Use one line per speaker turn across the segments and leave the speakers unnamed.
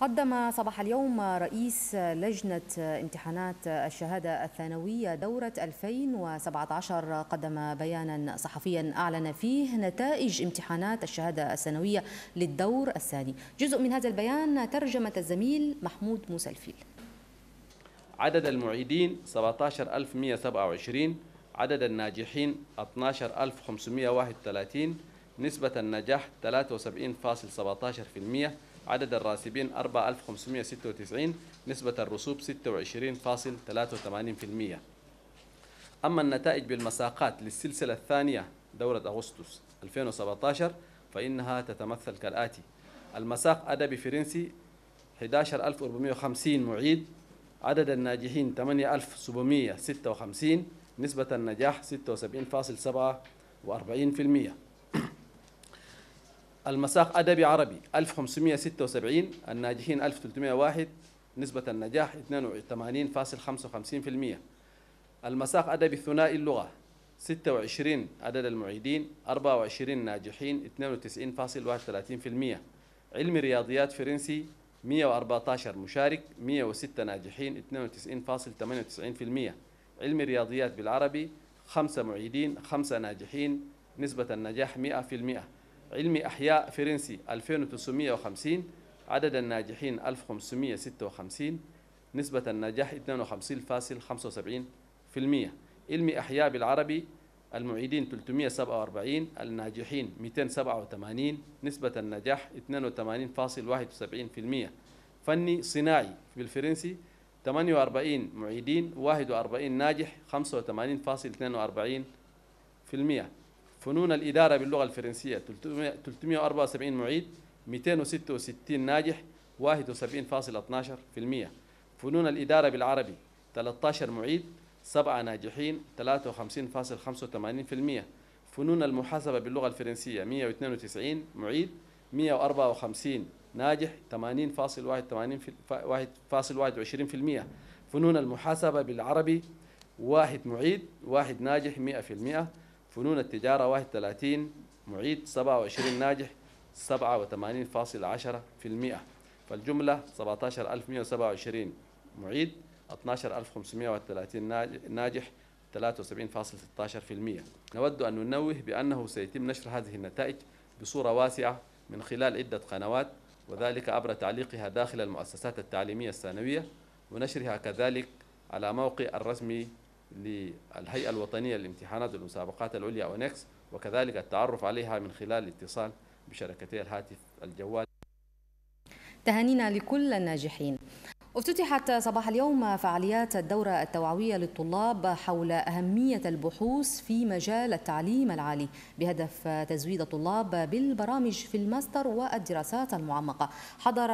قدم صباح اليوم رئيس لجنة امتحانات الشهادة الثانوية دورة 2017 قدم بيانا صحفيا أعلن فيه نتائج امتحانات الشهادة الثانوية للدور الثاني جزء من هذا البيان ترجمة الزميل محمود موسى الفيل
عدد المعيدين 17127 عدد الناجحين 12531 نسبة النجاح 73.17% عدد الراسبين 4596 نسبة الرسوب 26.83% أما النتائج بالمساقات للسلسلة الثانية دورة أغسطس 2017 فإنها تتمثل كالآتي المساق أدبي فرنسي 11450 معيد عدد الناجحين 8756 نسبة النجاح 76.47% المساق أدبي عربي 1576 الناجحين 1301 نسبة النجاح 82.55% المساق أدبي ثنائي اللغة 26 عدد المعيدين 24 ناجحين 92.31% علم رياضيات فرنسي 114 مشارك 106 ناجحين 92.98% علم رياضيات بالعربي 5 معيدين 5 ناجحين نسبة النجاح 100% علمي أحياء فرنسي 2950 عدد الناجحين 1556 نسبة النجاح 52.75% علمي أحياء بالعربي المعيدين 347 الناجحين 287 نسبة النجاح 82.71% فني صناعي بالفرنسي 48 معيدين 41 ناجح 85.42% فنون الإدارة باللغة الفرنسية 374 معيد 266 ناجح 71.12% فنون الإدارة بالعربي 13 معيد 7 ناجحين 53.85% فنون المحاسبة باللغة الفرنسية 192 معيد 154 ناجح 80.21% فنون المحاسبة بالعربي واحد معيد واحد ناجح 100% فنون التجارة 31 معيد 27 ناجح 87.10% فالجملة 17127 معيد 12530 ناجح 73.16% نود أن ننوه بأنه سيتم نشر هذه النتائج بصورة واسعة من خلال عدة قنوات وذلك عبر تعليقها داخل المؤسسات التعليمية الثانوية ونشرها كذلك على موقع الرسمي للهيئة الوطنية للامتحانات والمسابقات العليا ونكس وكذلك التعرف عليها من خلال الاتصال بشركتي الهاتف الجوال
تهانينا لكل الناجحين افتتحت صباح اليوم فعاليات الدورة التوعوية للطلاب حول أهمية البحوث في مجال التعليم العالي بهدف تزويد الطلاب بالبرامج في الماستر والدراسات المعمقة حضر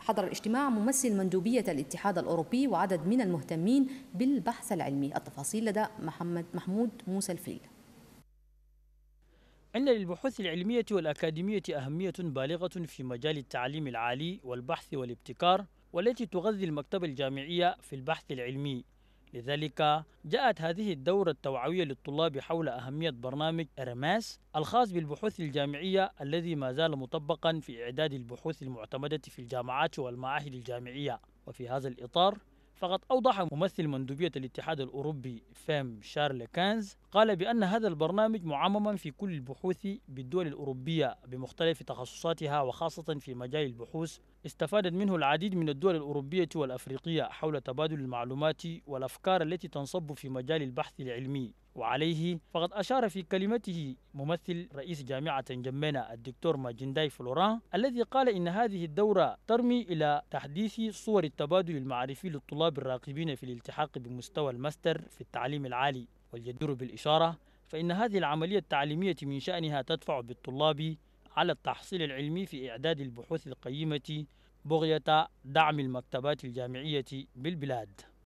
حضر الاجتماع ممثل مندوبية الاتحاد الأوروبي وعدد من المهتمين بالبحث العلمي التفاصيل لدى محمد محمود موسى الفيل
أن للبحوث العلمية والأكاديمية أهمية بالغة في مجال التعليم العالي والبحث والابتكار والتي تغذي المكتبة الجامعية في البحث العلمي لذلك جاءت هذه الدورة التوعوية للطلاب حول أهمية برنامج أرماس الخاص بالبحوث الجامعية الذي ما زال مطبقا في إعداد البحوث المعتمدة في الجامعات والمعاهد الجامعية وفي هذا الإطار فقد أوضح ممثل مندوبية الاتحاد الأوروبي فام شارل كانز قال بأن هذا البرنامج معمما في كل البحوث بالدول الأوروبية بمختلف تخصصاتها وخاصة في مجال البحوث استفادت منه العديد من الدول الأوروبية والأفريقية حول تبادل المعلومات والأفكار التي تنصب في مجال البحث العلمي وعليه فقد أشار في كلمته ممثل رئيس جامعة جمينة الدكتور ماجنداي فلوران الذي قال إن هذه الدورة ترمي إلى تحديث صور التبادل المعرفي للطلاب الراغبين في الالتحاق بمستوى الماستر في التعليم العالي والجدير بالإشارة فإن هذه العملية التعليمية من شأنها تدفع بالطلاب على التحصيل العلمي في إعداد البحوث القيمة بغية دعم المكتبات الجامعية بالبلاد